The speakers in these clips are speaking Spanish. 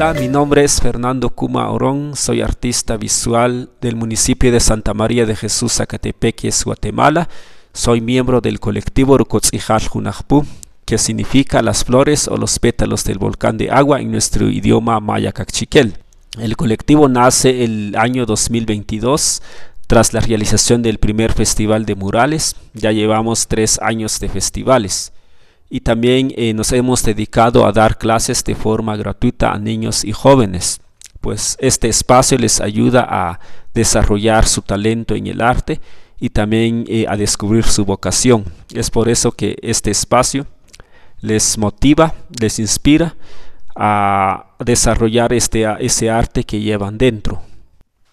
Hola, mi nombre es Fernando Kuma Orón, soy artista visual del municipio de Santa María de Jesús, Zacatepeques, Guatemala. Soy miembro del colectivo Rucotzijal que significa las flores o los pétalos del volcán de agua en nuestro idioma maya cachiquel. El colectivo nace el año 2022 tras la realización del primer festival de murales. Ya llevamos tres años de festivales y también eh, nos hemos dedicado a dar clases de forma gratuita a niños y jóvenes, pues este espacio les ayuda a desarrollar su talento en el arte y también eh, a descubrir su vocación. Es por eso que este espacio les motiva, les inspira a desarrollar este, ese arte que llevan dentro.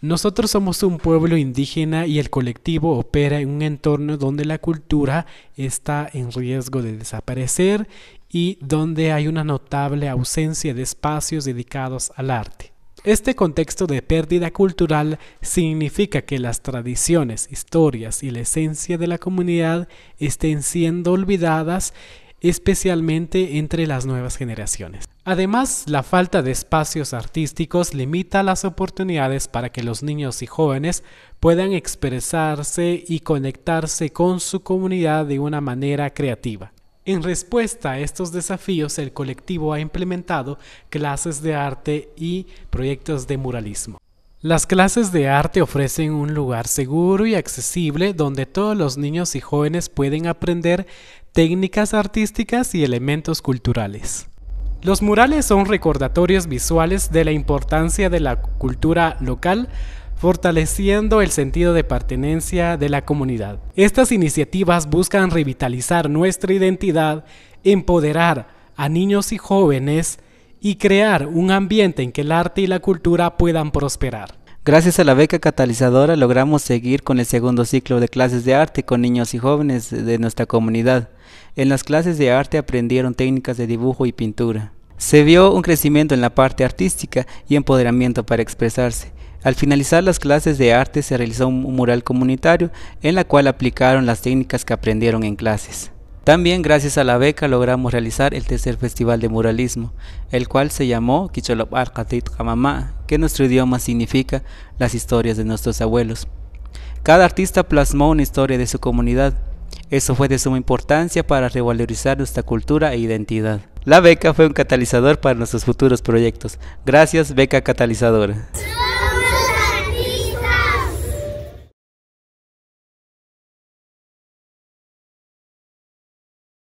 Nosotros somos un pueblo indígena y el colectivo opera en un entorno donde la cultura está en riesgo de desaparecer y donde hay una notable ausencia de espacios dedicados al arte. Este contexto de pérdida cultural significa que las tradiciones, historias y la esencia de la comunidad estén siendo olvidadas especialmente entre las nuevas generaciones. Además, la falta de espacios artísticos limita las oportunidades para que los niños y jóvenes puedan expresarse y conectarse con su comunidad de una manera creativa. En respuesta a estos desafíos, el colectivo ha implementado clases de arte y proyectos de muralismo. Las clases de arte ofrecen un lugar seguro y accesible donde todos los niños y jóvenes pueden aprender técnicas artísticas y elementos culturales. Los murales son recordatorios visuales de la importancia de la cultura local, fortaleciendo el sentido de pertenencia de la comunidad. Estas iniciativas buscan revitalizar nuestra identidad, empoderar a niños y jóvenes y crear un ambiente en que el arte y la cultura puedan prosperar. Gracias a la beca catalizadora logramos seguir con el segundo ciclo de clases de arte con niños y jóvenes de nuestra comunidad. En las clases de arte aprendieron técnicas de dibujo y pintura. Se vio un crecimiento en la parte artística y empoderamiento para expresarse. Al finalizar las clases de arte se realizó un mural comunitario en la cual aplicaron las técnicas que aprendieron en clases. También gracias a la beca logramos realizar el tercer festival de muralismo, el cual se llamó Kicholop Arkatit kamamá que en nuestro idioma significa las historias de nuestros abuelos. Cada artista plasmó una historia de su comunidad. Eso fue de suma importancia para revalorizar nuestra cultura e identidad. La beca fue un catalizador para nuestros futuros proyectos. Gracias, Beca Catalizadora.